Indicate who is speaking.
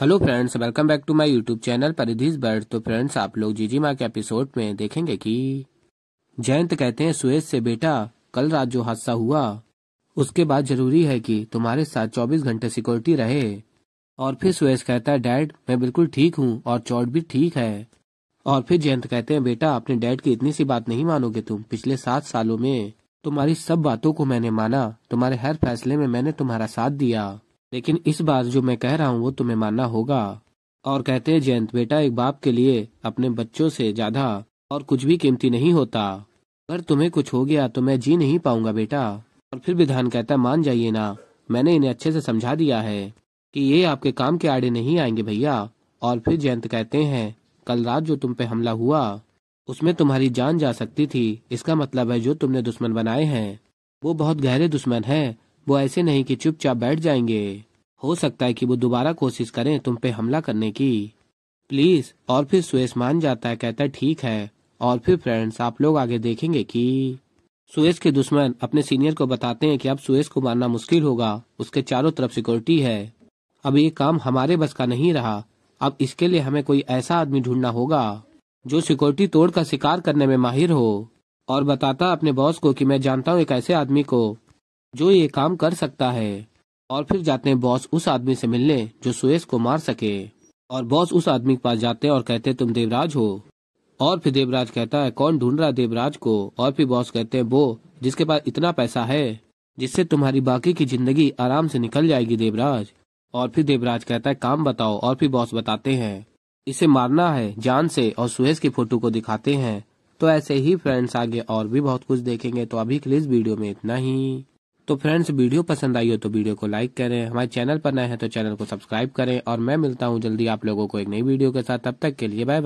Speaker 1: hello friends welcome back to my YouTube channel परिधीज bird तो friends आप लोग जीजी माँ के एपिसोड में देखेंगे कि जयंत कहते हैं सुएज से बेटा कल रात जो हादसा हुआ उसके बाद जरूरी है कि तुम्हारे साथ 24 घंटे सिक्योरिटी रहे और फिर सुएज कहता है डैड मैं बिल्कुल ठीक हूँ और चोट भी ठीक है और फिर जयंत कहते हैं बेटा अपने डैड की इतनी सी बात नहीं मानोगे तुम पिछले सात सालों में तुम्हारी सब बातों को मैंने माना तुम्हारे हर फैसले में मैंने तुम्हारा साथ दिया लेकिन इस बार जो मैं कह रहा हूँ वो तुम्हें मानना होगा और कहते हैं जयंत बेटा एक बाप के लिए अपने बच्चों से ज्यादा और कुछ भी कीमती नहीं होता अगर तुम्हें कुछ हो गया तो मैं जी नहीं पाऊंगा बेटा और फिर विधान कहता मान जाइए ना मैंने इन्हें अच्छे से समझा दिया है कि ये आपके काम के आड़े नहीं आएंगे भैया और फिर जयंत कहते हैं कल रात जो तुम पे हमला हुआ उसमें तुम्हारी जान जा सकती थी इसका मतलब है जो तुमने दुश्मन बनाए हैं वो बहुत गहरे दुश्मन हैं वो ऐसे नहीं कि चुपचाप बैठ जाएंगे हो सकता है कि वो दोबारा कोशिश करें तुम पे हमला करने की प्लीज और फिर सुयस मान जाता है कहता है ठीक है और फिर फ्रेंड्स आप लोग आगे देखेंगे कि सुयस के दुश्मन अपने सीनियर को बताते हैं कि अब सुयस को मारना मुश्किल होगा उसके चारों तरफ सिक्योरिटी है अब ये काम हमारे बस का नहीं रहा अब इसके लिए हमें कोई ऐसा आदमी ढूंढना होगा जो सिक्योरिटी तोड़ का शिकार करने में माहिर हो और बताता अपने बॉस को कि मैं जानता हूँ एक ऐसे आदमी को जो ये काम कर सकता है और फिर जाते हैं बॉस उस आदमी से मिलने जो सुयस को मार सके और बॉस उस आदमी के पास जाते हैं और कहते हैं तुम देवराज हो और फिर देवराज कहता है कौन ढूंढ रहा है देवराज को और फिर बॉस कहते हैं वो जिसके पास इतना पैसा है जिससे तुम्हारी बाकी की जिंदगी आराम से निकल जाएगी देवराज और फिर देवराज कहता है काम बताओ और फिर बॉस बताते हैं इसे मारना है जान से और सुहेश की फोटो को दिखाते हैं तो ऐसे ही फ्रेंड्स आगे और भी बहुत कुछ देखेंगे तो अभी के लिए इस वीडियो में इतना ही तो फ्रेंड्स वीडियो पसंद आई हो तो वीडियो को लाइक करें हमारे चैनल पर नए हैं तो चैनल को सब्सक्राइब करें और मैं मिलता हूँ जल्दी आप लोगों को एक नई वीडियो के साथ तब तक के लिए बाय